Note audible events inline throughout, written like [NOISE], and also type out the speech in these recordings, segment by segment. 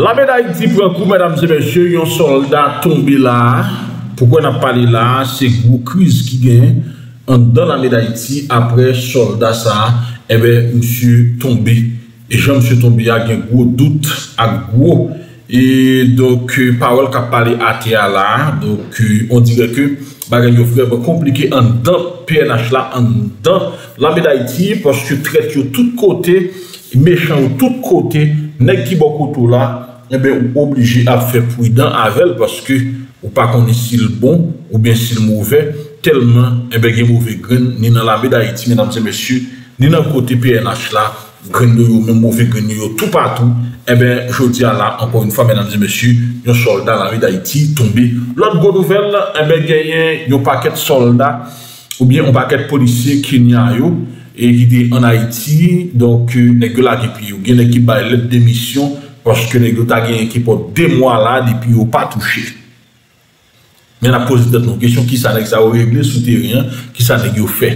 La Medayiti pou an kou, yon soldat tombe la, pou kwen ap pale la, se kou kriz ki gen, an dan la Medayiti, apre soldat sa, msye tombe, gen kou dout, ak kou, e doke, pawele kap pale ate a la, doke, an direk ke, bagan yo fwebe komplike, an dan PNH la, an dan, la Medayiti, pou an sutret yo tout kote, mechang tout kote, nek ki bokotou la, ebe eh ou obligé a fè pwidan avèl paske ou pa koni sil bon ou bien sil mouvè telman ebe eh gen mouvè gwen ni nan la mè d'Haïti, menamse mèsyou ni nan kote PNH la gwen nou yon mouvè gwen nou yon tout patou ebe jò diya la, anpon yon fwa menamse mèsyou yon soldat la mè d'Haïti tombe. Lòt gò nouvel ebe eh gen yon pakèt soldat ou bien yon pakèt polisè ki nyayou, e yi de an Haïti donk ne gè la gè piyo gen ne ki bay let demisyon wanske negyo ta gen ekipon de mwa la depi yo pa touche. Men apos det nou gwensyon ki sa negyo sa ou regle sou teryen, ki sa negyo fe.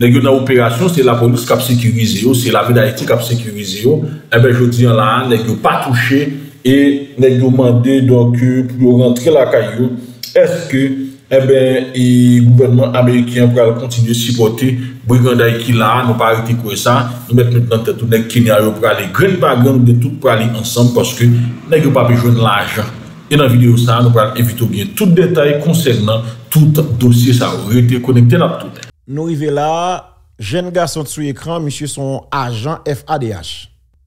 Negyo nan operasyon, se la polis kap sekurize yo, se la veda eti kap sekurize yo, ebe jodi an la negyo pa touche, e negyo mande donk yo pou yo rentre la kayo, eske Ebe, eh yi gouvenman Amerikyan pral kontidye sipote, bou yon day ki la, nou parite kwe sa, nou met nou nan tetou, nek ki ni a yo prale, gren bagren nou de tout prale ansan, poske nek yo pa bejoun l'ajan. E nan videyo sa, nou pral evito gen tout detay, konsegnan tout dosye sa, ou rete konekte nan tout. Nou yive la, jen ga sante sou ekran, misye son ajan FADH.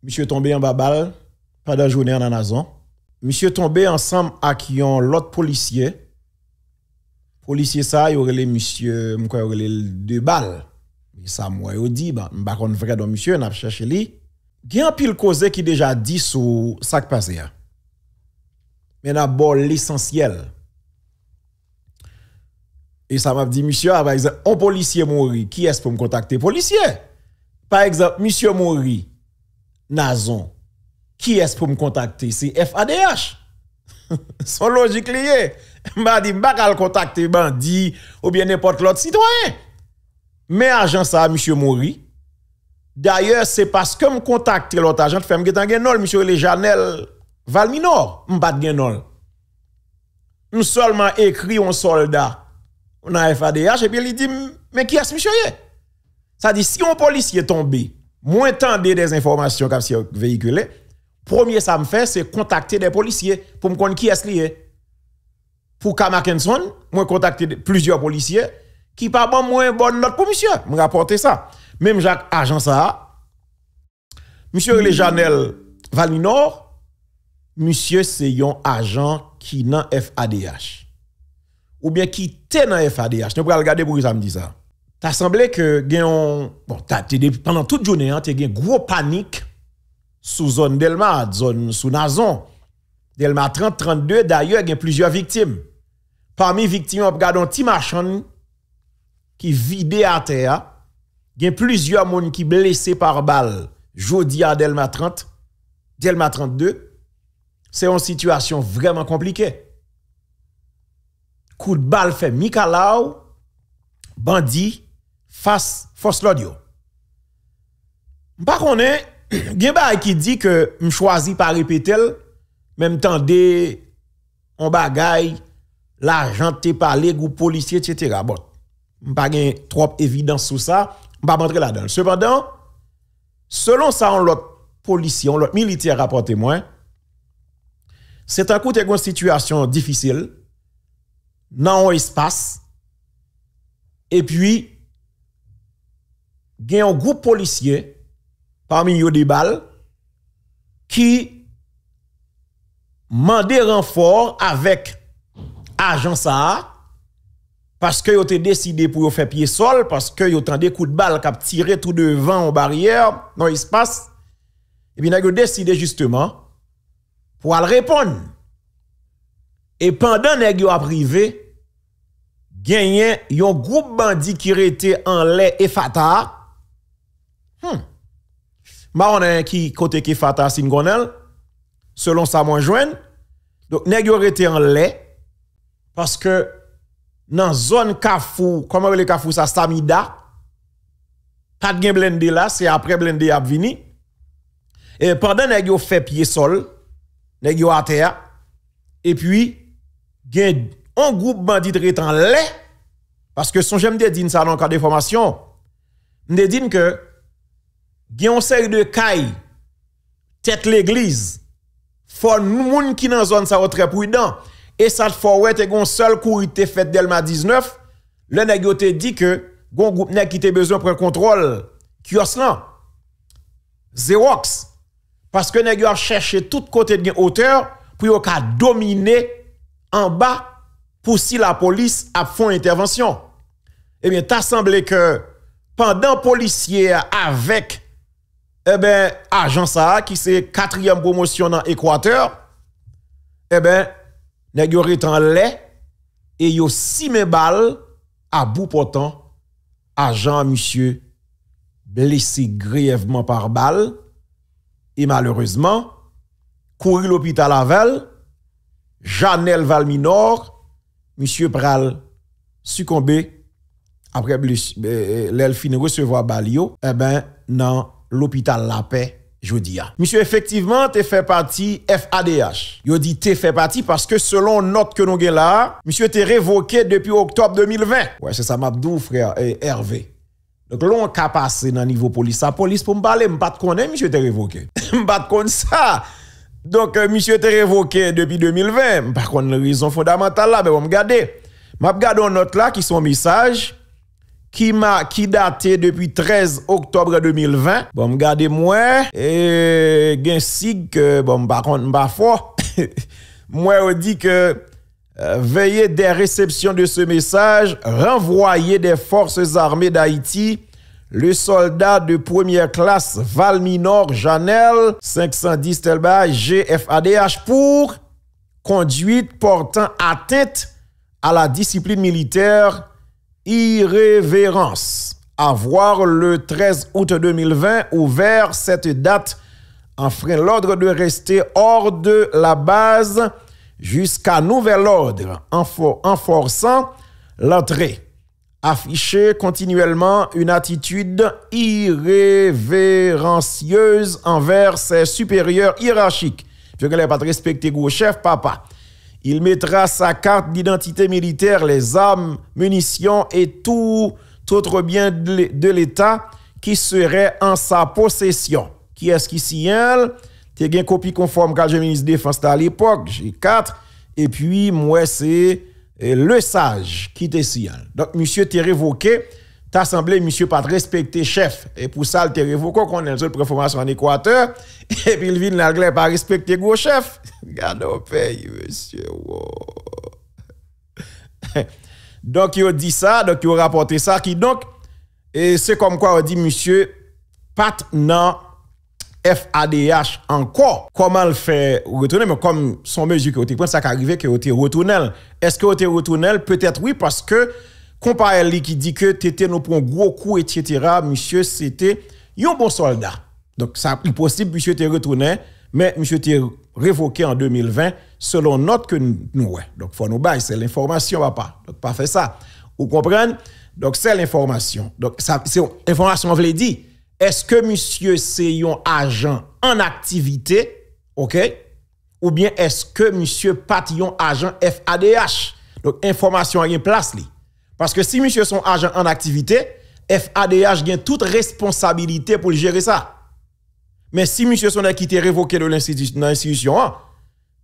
Misye tombe yon babal, fada jounen nan azan. Misye tombe ansan ak yon lot polisye, policier ça, il aurait les monsieur, il aurait deux balles. Et ça moi il dit bah m'pa bah, kon vrai dans monsieur n'a cherché lui. a pile cause qui déjà dit sur ça qui passé hein. Mais d'abord l'essentiel. Et ça m'a dit monsieur ah, par exemple un policier mourit qui est ce pour me contacter policier Par exemple monsieur mourit Nazon qui est ce pour me contacter C'est FADH. [LAUGHS] Son logique liée. [LAUGHS] m'a dit pas le contacter dit, ou bien n'importe l'autre citoyen. Mais agent ça monsieur Mouri. D'ailleurs, c'est parce que me contacte l'autre agent fait me gagne M. monsieur le Janel Valminor, me pas Je Nous seulement écrit un soldat on a FADH et puis il dit mais qui est-ce monsieur Ça dit si un policier tombé, moins tendez des informations comme si véhiculé, premier ça me fait c'est contacter des policiers pour me connaître qui est-ce lié pour Kamakenson, moi contacté plusieurs policiers qui pas bon moins bonne note pour monsieur. Me rapporter ça. Même Jacques agent ça. Monsieur mm Lejanel Valinor, monsieur c'est un agent qui dans FADH. Ou bien qui était dans FADH. Nous pas regarder pour ça me dit ça. T'as semblé que bon pendant toute journée eu hein, une grosse panique sous zone Delma, zone sous Nazon. Delma 30 32 d'ailleurs il y a plusieurs victimes. Parmi les victimes, on regarde un petit machin qui vidé à terre. Il y a plusieurs personnes qui blessés par balle. Jodi à Delma 30, Delma 32. C'est une situation vraiment compliquée. Coup de balle fait Mikalao, bandit, face, force l'audio. Par contre, il y a qui dit que je choisis pas répéter, même temps des on bagaille la jante pa le goup policye, etc. Bon, mpa gen trop evidans sou sa, mpa bandre la den. Sebandan, selon sa an lot policye, an lot milite rapporte mwen, set an koute kon situasyon difisil, nan an espas, epi, gen an goup policye, parmi yon dibal, ki mande renfor avèk ajan sa a, paske yo te deside pou yo fe pie sol, paske yo tende kou de bal kap tire tou devan ou bariyer, nou yi se passe, ebi nage yo deside justeman, pou al repon, e pandan nage yo aprive, genyen yon groub bandi ki rete an le e fata, hmm, maron en ki kote ki fata sin gwenel, selon sa moun jwen, nage yo rete an le, Parce que dans la zone Kafou, comment le Kafou, ça, Samida, pas de blendé là, c'est après blendé à vini. Et pendant que vous fait pied sol, vous à terre, et puis, gen un groupe bandit traitant là, parce que son j'aime de dire ça dans le cas de formation, je dit que, gen une série de cailles, tête l'église, faut nous moun qui dans zone ça très prudent et ça te forward, te gon seul courité te fait Delma 19. Le nèg te dit que gon groupe nèg qui te besoin prendre contrôle kiosque là. Xerox. Parce que nèg a cherché tout côté de hauteur pour yo ka dominer en bas pour si la police a fond intervention. Eh bien, t'as semblé que pendant policier avec eh ben agent ça qui c'est quatrième promotion dans Équateur, eh ben Nè gyor etan lè, e yo si men bal, a bou potan, a jan monsye blese greveman par bal, e malereseman, kouri l'opital aval, jan el valminor, monsye pral sukonbe, apre euh, euh, lèl finen gwe sewa bal yo, e ben nan l'opital la pey. Je vous dis. Monsieur, effectivement, tu fait partie FADH. Yo dit tu fait partie parce que selon note que nous avons là, monsieur était révoqué depuis octobre 2020. Ouais, c'est ça, Mabdou, frère, et Hervé. Donc, l'on a passé dans le niveau police. La police, pour me parler, je ne pas, monsieur, t'es révoqué. Je [LAUGHS] ne ça. Donc, euh, monsieur, t'es révoqué depuis 2020. Par contre, raison fondamentale là, mais ben, on me garder. Je note là qui sont message qui m'a depuis 13 octobre 2020. Bon, regardez moi et ainsi, que bon par contre pas fort. moi on dit que veillez des réceptions de ce message, renvoyez des forces armées d'Haïti le soldat de première classe Valminor Janel 510 Telba GFADH pour conduite portant atteinte à la discipline militaire irrévérence. Avoir le 13 août 2020 ouvert cette date enfreint l'ordre de rester hors de la base jusqu'à nouvel ordre en, forçant l'entrée. Afficher continuellement une attitude irrévérencieuse envers ses supérieurs hiérarchiques. Je ne pas respecter vos chefs, papa. Il mettra sa carte d'identité militaire, les armes, munitions et tout autre bien de l'État qui serait en sa possession. Qui est-ce qui signale? as une copie conforme quand le ministre de Défense à l'époque, j'ai 4. Et puis, moi, c'est euh, le sage qui te signale. Donc, monsieur, es révoqué. T'as semblé monsieur pas respecter chef et pour ça le révoqué qu'on est une préformation en Équateur [LAUGHS] et puis il vient l'anglais pas respecter gros chef regarde au pays monsieur [LAUGHS] donc il dit ça donc il rapporté ça qui donc et c'est comme quoi on dit monsieur Pat non FADH encore comment le faire retourner mais comme son mesure que été pris ça qui arrivé a été retourné est-ce que été retourné peut-être oui parce que Kompare li ki di ke tete nou pon gwo kou etyetera, monsye se te yon bon soldat. Donk sa yon posib monsye se te retounen, men monsye se te revoke en 2020 selon not ke nou we. Donk fwa nou bay, se l'informasyon wap pa. Donk pa fe sa. Ou kompren? Donk se l'informasyon. Se l'informasyon wap le di, eske monsye se yon ajan an aktivite, ok? Ou bien eske monsye pat yon ajan FADH? Donk informasyon yon plas li. Parce que si monsieur son agent en activité, FADH gagne toute responsabilité pour gérer ça. Mais si monsieur son qui était révoqué de l'institution,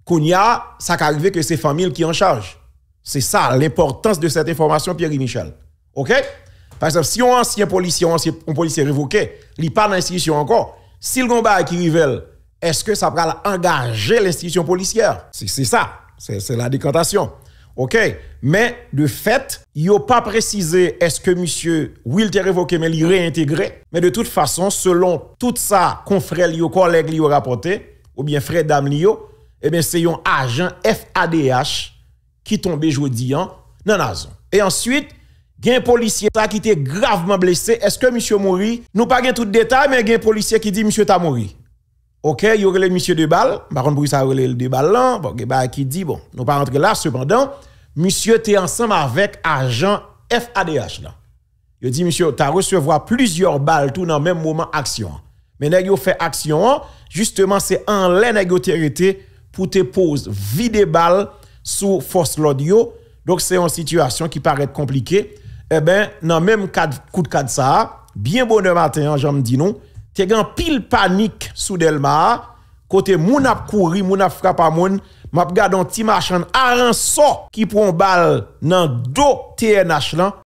Kounia, hein, ça peut que c'est famille qui en charge. C'est ça l'importance de cette information, Pierre Michel. OK? Par exemple, si un ancien policier, un ancien policier révoqué, il n'est pas dans l'institution encore, s'il est qui révèle, est-ce que ça va engager l'institution policière? C'est ça, c'est la décantation. OK? Mais de fait, il a pas précisé est-ce que monsieur Will te révoqué, mais il réintégré. Mais de toute façon, selon tout ça qu'on les collègues collègue ont rapporté, ou bien frère dame eh bien, c'est un agent FADH qui tombé jeudi dans la zone. Et ensuite, il y a un policier qui était gravement blessé. Est-ce que monsieur mourit? Nous pas tout détail, mais il y a un policier qui dit monsieur t'a mouru. OK, il y le monsieur de balle, Par contre, pour ça, il y de balles là. Bon, qui dit, bon, nous pas rentrer là. Cependant, monsieur es ensemble avec agent FADH là. Il dit, monsieur, tu as recevoir plusieurs balles tout dans le même moment action. Mais y a fait action, justement, c'est en l'air pour te poser, vide balle sous force l'audio. Donc, c'est une situation qui paraît compliquée. Eh bien, dans le même coup de cadre ça, bien bonheur matin, hein, j'en me dis non, te gen pil panik sou Delma, kote moun ap kouri, moun ap frapa moun, map gadan Timashan aran so ki pron bal nan do TNH lan.